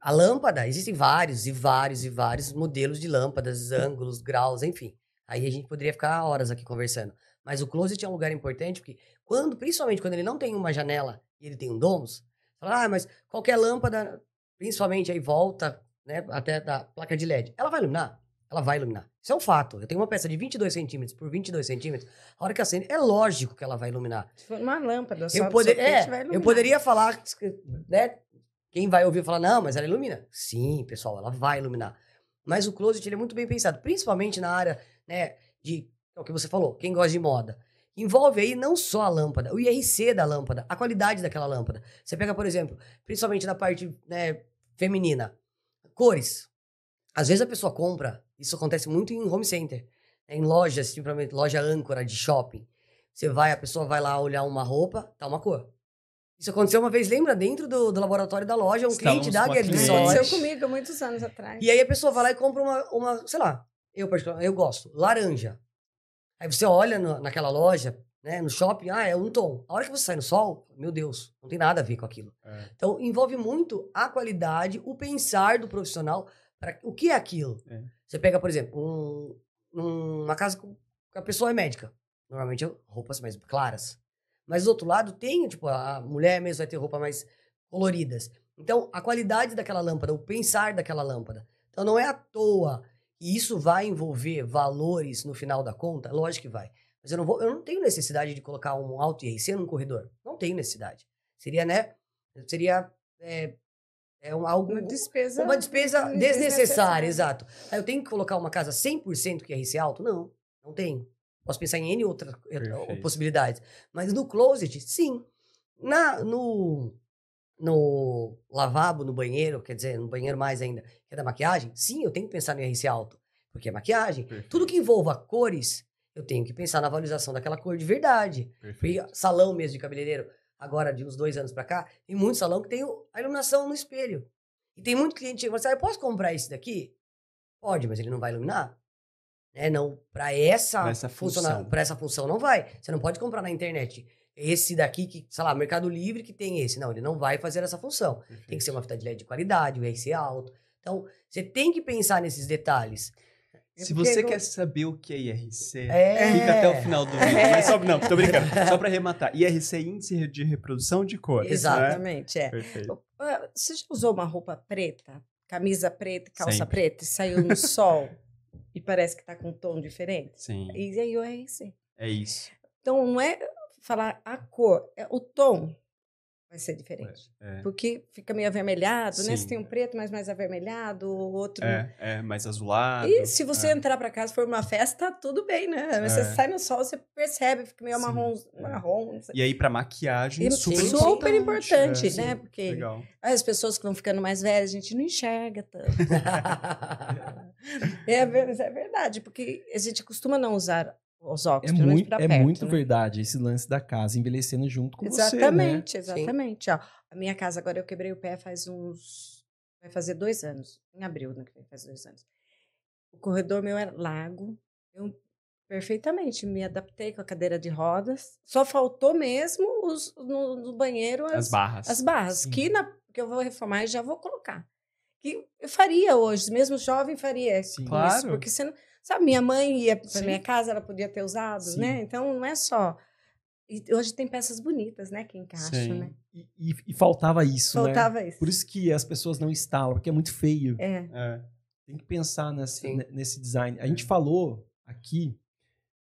a lâmpada, existem vários e vários e vários modelos de lâmpadas, ângulos, graus, enfim. Aí a gente poderia ficar horas aqui conversando. Mas o closet é um lugar importante, porque quando, principalmente quando ele não tem uma janela e ele tem um domus, fala, ah, mas qualquer lâmpada, principalmente aí volta, né, até da placa de LED, ela vai iluminar? Ela vai iluminar. Isso é um fato. Eu tenho uma peça de 22 centímetros por 22 centímetros, a hora que acende, é lógico que ela vai iluminar. Se for uma lâmpada, só, é, eu poder, Eu poderia falar, né, quem vai ouvir falar, não, mas ela ilumina. Sim, pessoal, ela vai iluminar. Mas o closet ele é muito bem pensado, principalmente na área né, de é o que você falou, quem gosta de moda. Envolve aí não só a lâmpada, o IRC da lâmpada, a qualidade daquela lâmpada. Você pega, por exemplo, principalmente na parte né, feminina, cores. Às vezes a pessoa compra, isso acontece muito em home center, né, em lojas, simplesmente loja âncora de shopping. Você vai, a pessoa vai lá olhar uma roupa, tá uma cor. Isso aconteceu uma vez, lembra? Dentro do, do laboratório da loja, um cliente da Gerber. Isso aconteceu comigo muitos anos atrás. E aí a pessoa vai lá e compra uma, uma sei lá, eu eu gosto, laranja. Aí você olha no, naquela loja, né, no shopping, ah, é um tom. A hora que você sai no sol, meu Deus, não tem nada a ver com aquilo. É. Então, envolve muito a qualidade, o pensar do profissional para o que é aquilo. É. Você pega, por exemplo, um, uma casa com a pessoa é médica. Normalmente, é roupas mais claras. Mas, do outro lado, tem, tipo, a mulher mesmo vai ter roupa mais coloridas. Então, a qualidade daquela lâmpada, o pensar daquela lâmpada. Então, não é à toa e isso vai envolver valores no final da conta? Lógico que vai. Mas eu não, vou, eu não tenho necessidade de colocar um alto IRC num corredor. Não tenho necessidade. Seria, né? Seria é, é um, algo, uma despesa, uma despesa desnecessária, desnecessária, exato. Aí ah, eu tenho que colocar uma casa 100% que é IRC alto? Não, não tenho. Posso pensar em N outras eh, possibilidades. Mas no closet, sim. Na, no, no lavabo, no banheiro, quer dizer, no banheiro mais ainda, que é da maquiagem, sim, eu tenho que pensar no RC alto, porque é maquiagem. Perfeito. Tudo que envolva cores, eu tenho que pensar na valorização daquela cor de verdade. Fui Porque salão mesmo de cabeleireiro, agora de uns dois anos para cá, tem muito salão que tem a iluminação no espelho. E tem muito cliente que fala assim, ah, eu posso comprar esse daqui? Pode, mas ele não vai iluminar. Né? Não, para essa, essa função, para essa função não vai. Você não pode comprar na internet esse daqui que, sei lá, Mercado Livre que tem esse. Não, ele não vai fazer essa função. Perfeito. Tem que ser uma fita de LED de qualidade, o RC alto. Então, você tem que pensar nesses detalhes. Se você quer saber o que é IRC, é. fica até o final do vídeo. É. Mas só, não, tô brincando. Só para rematar. IRC é índice de reprodução de cores. Né? Exatamente, né? é. Perfeito. Ah, você já usou uma roupa preta? Camisa preta, calça Sempre. preta, e saiu no sol e parece que tá com um tom diferente? Sim. E aí o IRC. É isso. Então, não é falar a cor, é, o tom vai ser diferente. É, é. Porque fica meio avermelhado, Sim, né? se tem um é. preto, mas mais avermelhado, o outro. É, é, mais azulado. E se você é. entrar para casa for uma festa, tudo bem, né? Você é. sai no sol, você percebe, fica meio Sim, marrom. marrom E aí, para maquiagem, e, super, super importante. importante né? Porque legal. as pessoas que vão ficando mais velhas, a gente não enxerga tanto. é, verdade, porque a gente costuma não usar os é óculos. É, muito, perto, é muito né? verdade esse lance da casa envelhecendo junto com exatamente, você, né? Exatamente, exatamente. A minha casa agora eu quebrei o pé faz uns... Vai fazer dois anos. Em abril, né? Faz dois anos. O corredor meu era largo. Eu perfeitamente me adaptei com a cadeira de rodas. Só faltou mesmo os, no, no banheiro as, as, barras. As barras, Sim. que, na, que eu vou reformar e já vou colocar. Que eu faria hoje, mesmo jovem faria. É Sim, claro. Isso, porque você não Sabe, minha mãe ia para minha casa, ela podia ter usado, né? Sim. né? Então não é só. E hoje tem peças bonitas, né, que encaixam, né? Sim. né? E, e, e, faltava isso, né? faltava né? isso. Por isso que as pessoas não instalam, porque é muito feio. É. é. Tem que pensar nesse nesse design. A gente é. falou aqui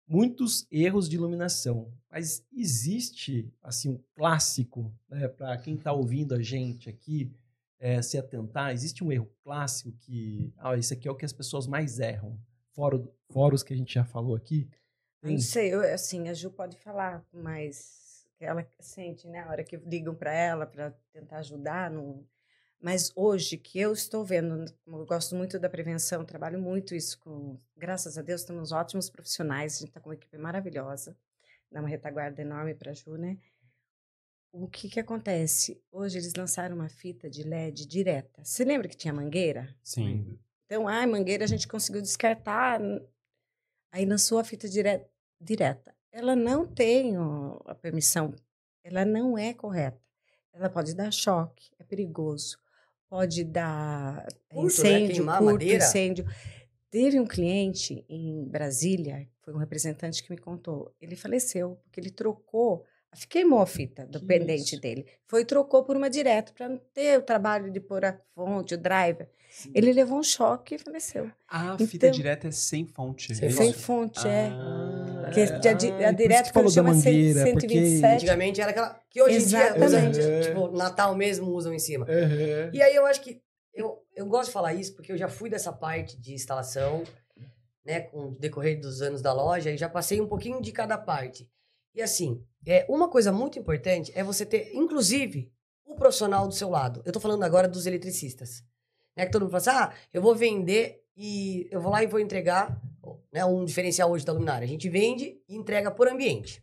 muitos erros de iluminação, mas existe assim um clássico, né, para quem está ouvindo a gente aqui é, se atentar, existe um erro clássico que, ah, esse aqui é o que as pessoas mais erram fórum, fóruns que a gente já falou aqui? Tem... Não sei, eu, assim, a Ju pode falar, mas ela sente, né? A hora que ligam para ela para tentar ajudar, não... Mas hoje que eu estou vendo, eu gosto muito da prevenção, trabalho muito isso com, graças a Deus, temos ótimos profissionais, a gente está com uma equipe maravilhosa, dá uma retaguarda enorme para a Ju, né? O que que acontece? Hoje eles lançaram uma fita de LED direta. Você lembra que tinha mangueira? Sim. Então, ai, mangueira a gente conseguiu descartar. Aí lançou a fita dire... direta. Ela não tem a permissão, ela não é correta. Ela pode dar choque, é perigoso. Pode dar é curto, né? incêndio, né? curto, madeira. incêndio. Teve um cliente em Brasília, foi um representante que me contou. Ele faleceu porque ele trocou Queimou a uhum. fita do pendente isso. dele. Foi e trocou por uma direto, para não ter o trabalho de pôr a fonte, o driver. Sim. Ele levou um choque e faleceu. Ah, a então, fita direta é sem fonte. É sem, sem fonte, é. Ah, que a, a, direta que falou da mangueira, 100, 127. Porque... Antigamente era aquela que hoje Exatamente. em dia, tipo, Natal mesmo usam em cima. Uhum. E aí eu acho que, eu, eu gosto de falar isso porque eu já fui dessa parte de instalação, né, com o decorrer dos anos da loja e já passei um pouquinho de cada parte. E assim, é, uma coisa muito importante é você ter, inclusive, o profissional do seu lado. Eu estou falando agora dos eletricistas. Né? Que todo mundo fala assim, ah, eu vou vender e eu vou lá e vou entregar né, um diferencial hoje da luminária. A gente vende e entrega por ambiente.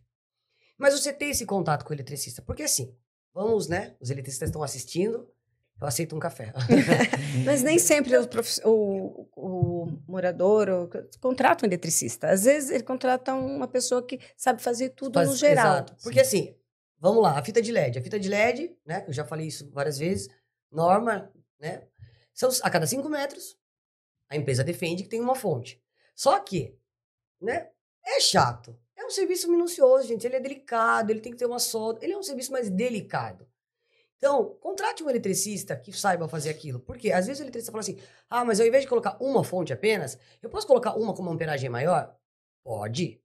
Mas você tem esse contato com o eletricista. Porque assim, vamos, né? Os eletricistas estão assistindo eu aceito um café. Mas nem sempre o, prof... o, o morador o... contrata um eletricista. Às vezes ele contrata uma pessoa que sabe fazer tudo Faz... no geral. Exato. Porque assim, vamos lá, a fita de LED. A fita de LED, né, que eu já falei isso várias vezes, norma, né, são a cada cinco metros, a empresa defende que tem uma fonte. Só que, né, é chato. É um serviço minucioso, gente. Ele é delicado, ele tem que ter uma solda. Ele é um serviço mais delicado. Então, contrate um eletricista que saiba fazer aquilo. Porque às vezes o eletricista fala assim: ah, mas ao invés de colocar uma fonte apenas, eu posso colocar uma com uma amperagem maior? Pode.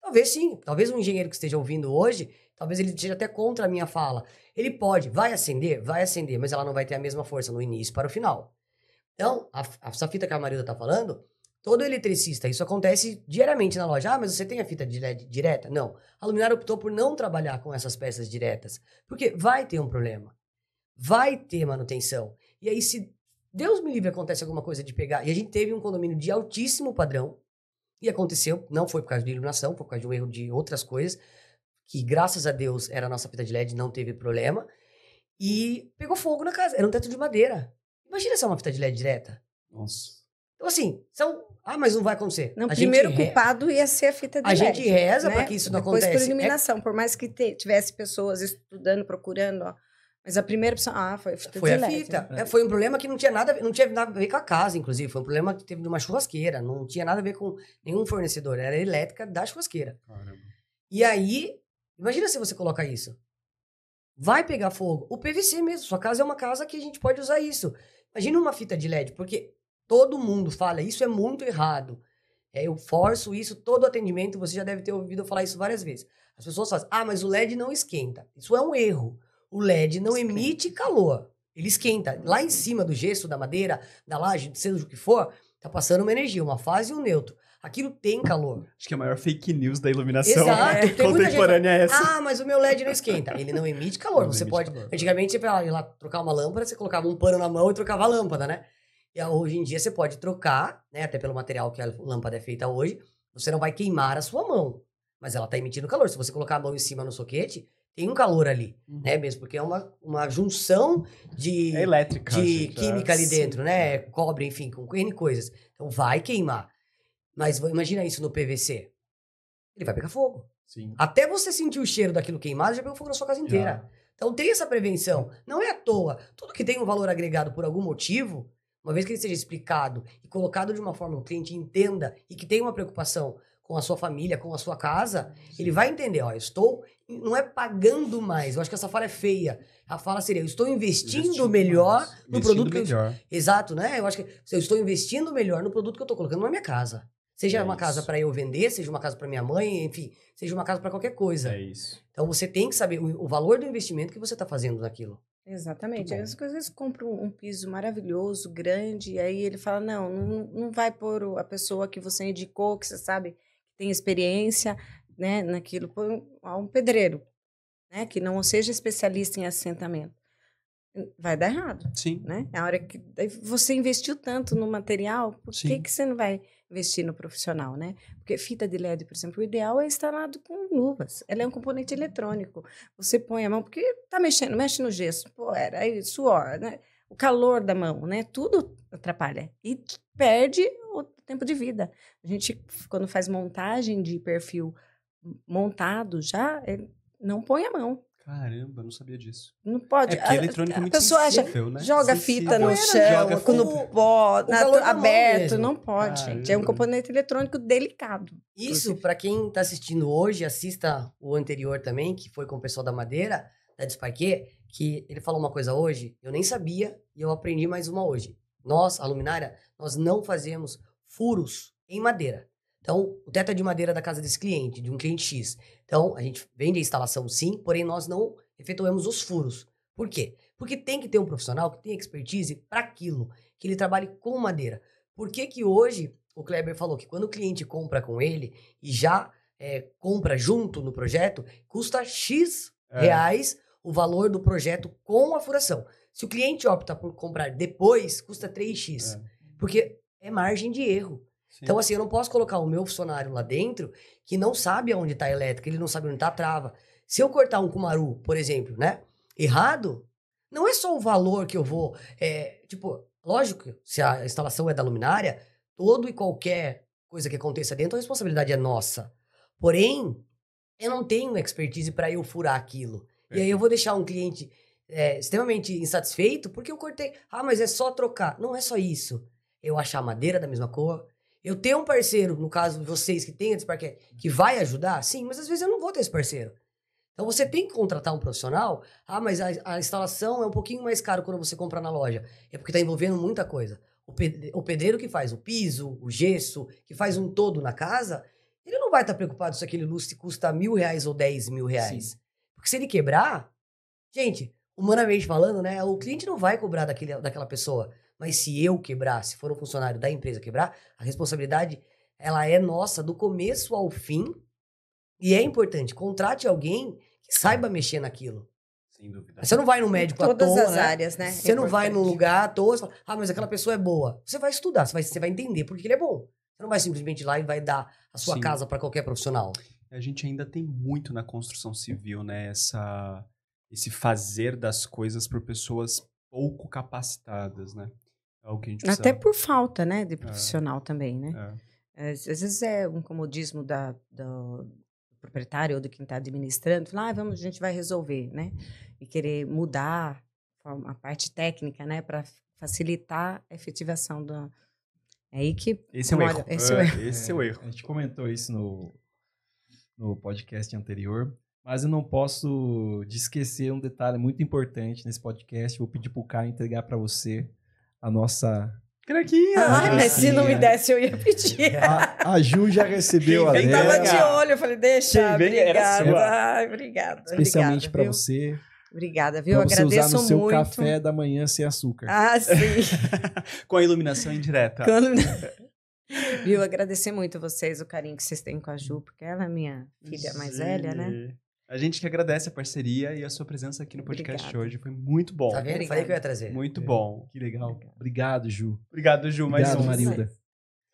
Talvez sim. Talvez um engenheiro que esteja ouvindo hoje, talvez ele esteja até contra a minha fala. Ele pode, vai acender? Vai acender, mas ela não vai ter a mesma força no início para o final. Então, a, essa fita que a Marilda está falando Todo eletricista, isso acontece diariamente na loja. Ah, mas você tem a fita de LED direta? Não. A luminária optou por não trabalhar com essas peças diretas, porque vai ter um problema. Vai ter manutenção. E aí, se Deus me livre acontece alguma coisa de pegar, e a gente teve um condomínio de altíssimo padrão, e aconteceu, não foi por causa de iluminação, foi por causa de um erro de outras coisas, que graças a Deus era a nossa fita de LED, não teve problema, e pegou fogo na casa. Era um teto de madeira. Imagina se é uma fita de LED direta. Nossa. Então, assim, são ah, mas não vai acontecer. Não, a primeiro culpado ia ser a fita de A LED, gente reza né? para que isso não aconteça. Depois por iluminação, é... por mais que tivesse pessoas estudando, procurando, ó. Mas a primeira opção, ah, foi a fita foi de a LED. Fita. Né? É, foi um problema que não tinha nada, não tinha nada a ver com a casa, inclusive. Foi um problema que teve de uma churrasqueira, não tinha nada a ver com nenhum fornecedor, era elétrica da churrasqueira. Caramba. E aí, imagina se você coloca isso. Vai pegar fogo. O PVC mesmo, sua casa é uma casa que a gente pode usar isso. Imagina uma fita de LED, porque Todo mundo fala, isso é muito errado. É, eu forço isso, todo atendimento, você já deve ter ouvido eu falar isso várias vezes. As pessoas falam, ah, mas o LED não esquenta. Isso é um erro. O LED não esquenta. emite calor. Ele esquenta. Lá em cima do gesso, da madeira, da laje, seja o que for, tá passando uma energia, uma fase e um neutro. Aquilo tem calor. Acho que é a maior fake news da iluminação Exato, contemporânea é essa. Ah, mas o meu LED não esquenta. Ele não emite calor. Não você emite pode. Calor. Antigamente, você ia lá trocar uma lâmpada, você colocava um pano na mão e trocava a lâmpada, né? E ah, hoje em dia você pode trocar, né? Até pelo material que a lâmpada é feita hoje, você não vai queimar a sua mão. Mas ela está emitindo calor. Se você colocar a mão em cima no soquete, tem um calor ali, uhum. né? Mesmo porque é uma, uma junção de é elétrica, de gente, é química é. ali dentro, né, Sim. né? Cobre, enfim, com N coisas. Então vai queimar. Mas imagina isso no PVC. Ele vai pegar fogo. Sim. Até você sentir o cheiro daquilo queimado, já pegou fogo na sua casa inteira. Já. Então tem essa prevenção. Não é à toa. Tudo que tem um valor agregado por algum motivo, uma vez que ele seja explicado e colocado de uma forma que o cliente entenda e que tenha uma preocupação com a sua família, com a sua casa, Sim. ele vai entender, ó, eu estou não é pagando mais. Eu acho que essa fala é feia. A fala seria, eu estou investindo, investindo melhor mais. no investindo produto melhor. que eu... Exato, né? Eu acho que eu estou investindo melhor no produto que eu estou colocando na minha casa. Seja é uma isso. casa para eu vender, seja uma casa para minha mãe, enfim, seja uma casa para qualquer coisa. É isso. Então você tem que saber o, o valor do investimento que você está fazendo naquilo. Exatamente. Às vezes compra um, piso maravilhoso, grande, e aí ele fala: não, não, não vai pôr a pessoa que você indicou, que você sabe que tem experiência né, naquilo, põe um, um pedreiro, né, que não seja especialista em assentamento vai dar errado. Sim. Né? A hora que você investiu tanto no material, por que, que você não vai investir no profissional, né? Porque fita de LED, por exemplo, o ideal é instalado com luvas. Ela é um componente eletrônico. Você põe a mão, porque tá mexendo, mexe no gesso, pô, era aí, suor, né? O calor da mão, né? Tudo atrapalha. E perde o tempo de vida. A gente, quando faz montagem de perfil montado já, é, não põe a mão. Caramba, não sabia disso. Não pode. É porque a, eletrônico é muito a pessoa sensível, acha, né? joga fita no chão, joga no pó, na, aberto. Mesmo. Não pode, Caramba. gente. É um componente eletrônico delicado. Isso, para quem tá assistindo hoje, assista o anterior também, que foi com o pessoal da Madeira, da Desparquê, que ele falou uma coisa hoje, eu nem sabia e eu aprendi mais uma hoje. Nós, a luminária, nós não fazemos furos em madeira. Então, o teto é de madeira da casa desse cliente, de um cliente X. Então, a gente vende a instalação sim, porém nós não efetuamos os furos. Por quê? Porque tem que ter um profissional que tem expertise para aquilo, que ele trabalhe com madeira. Por que, que hoje o Kleber falou que quando o cliente compra com ele e já é, compra junto no projeto, custa X é. reais o valor do projeto com a furação. Se o cliente opta por comprar depois, custa 3x. É. Porque é margem de erro. Então, Sim. Então, assim, eu não posso colocar o meu funcionário lá dentro que não sabe aonde está a elétrica, ele não sabe onde está a trava. Se eu cortar um Kumaru, por exemplo, né? Errado, não é só o valor que eu vou. É, tipo, lógico, se a instalação é da luminária, todo e qualquer coisa que aconteça dentro, a responsabilidade é nossa. Porém, eu não tenho expertise para eu furar aquilo. É. E aí eu vou deixar um cliente é, extremamente insatisfeito porque eu cortei. Ah, mas é só trocar. Não é só isso. Eu achar a madeira da mesma cor, eu tenho um parceiro, no caso de vocês que têm a Desparquete, que vai ajudar? Sim, mas às vezes eu não vou ter esse parceiro. Então você tem que contratar um profissional. Ah, mas a, a instalação é um pouquinho mais caro quando você comprar na loja. É porque está envolvendo muita coisa. O pedreiro que faz o piso, o gesso, que faz um todo na casa, ele não vai estar tá preocupado se aquele lustre custa mil reais ou dez mil reais. Sim. Porque se ele quebrar, gente, humanamente falando, né? O cliente não vai cobrar daquele, daquela pessoa. Mas se eu quebrar, se for um funcionário da empresa quebrar, a responsabilidade ela é nossa do começo ao fim. E é importante, contrate alguém que saiba mexer naquilo. Sem dúvida. Você não vai no médico todas à toa, as né? áreas, né? Você é não vai no lugar à toa, e fala, ah, mas aquela pessoa é boa. Você vai estudar, você vai, você vai entender porque ele é bom. Você não vai simplesmente ir lá e vai dar a sua Sim. casa para qualquer profissional. A gente ainda tem muito na construção civil, né? Essa, esse fazer das coisas por pessoas pouco capacitadas, né? É que a gente precisa. Até por falta, né, de é. profissional é. também, né? É. é às, vezes é um comodismo da, do proprietário ou do quem está administrando, falar, ah, vamos, a gente vai resolver, né? E querer mudar a parte técnica, né, para facilitar a efetivação da. É aí que... Esse é o erro. Esse é o erro. Esse é o erro. A gente comentou isso no, no podcast anterior, mas eu não posso esquecer um detalhe muito importante nesse podcast. Vou pedir para o Caio entregar para você a nossa Craquinha! Ai, ah, mas né? se não me desse, eu ia pedir. A, a Ju já recebeu a dela. Eu tava de olho, eu falei, deixa, obrigada. Ai, obrigada. Especialmente para você. Obrigada, viu? Pra você Agradeço usar no seu muito. café da manhã sem açúcar. Ah, sim. Com a iluminação indireta. Com a viu? Agradecer muito vocês, o carinho que vocês têm com a Ju, porque ela é minha filha mais sim. velha, né? A gente que agradece a parceria e a sua presença aqui no podcast Obrigado. hoje. Foi muito bom. Tá vendo? Falei que eu ia trazer. Muito é. bom. Que legal. Obrigado, Obrigado Ju. Obrigado, Ju. Mais um. Marilda.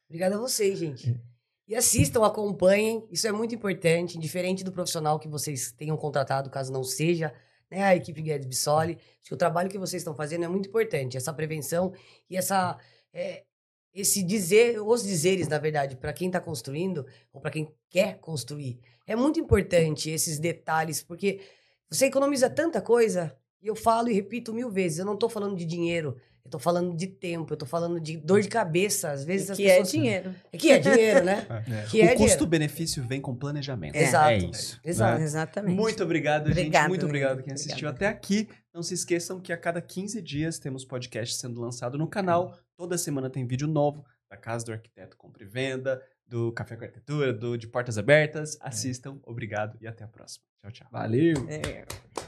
Obrigado a vocês, gente. É. E assistam, acompanhem. Isso é muito importante. Diferente do profissional que vocês tenham contratado, caso não seja né, a equipe Guedes Bissoli. Acho que o trabalho que vocês estão fazendo é muito importante. Essa prevenção e essa... É, esse dizer, os dizeres, na verdade, para quem está construindo ou para quem quer construir. É muito importante esses detalhes, porque você economiza tanta coisa, e eu falo e repito mil vezes, eu não estou falando de dinheiro, eu estou falando de tempo, eu estou falando de dor de cabeça. Às vezes e as que é pessoas... é dinheiro. É que é dinheiro, né? É. Que é o é custo-benefício vem com planejamento. É. Exato. É isso. Né? Exato. Né? Exatamente. Muito obrigado, obrigado gente. Muito obrigado quem assistiu obrigado. até aqui. Não se esqueçam que a cada 15 dias temos podcast sendo lançado no canal Toda semana tem vídeo novo da Casa do Arquiteto Compra e Venda, do Café com Arquitetura, do De Portas Abertas. É. Assistam, obrigado e até a próxima. Tchau, tchau. Valeu! É.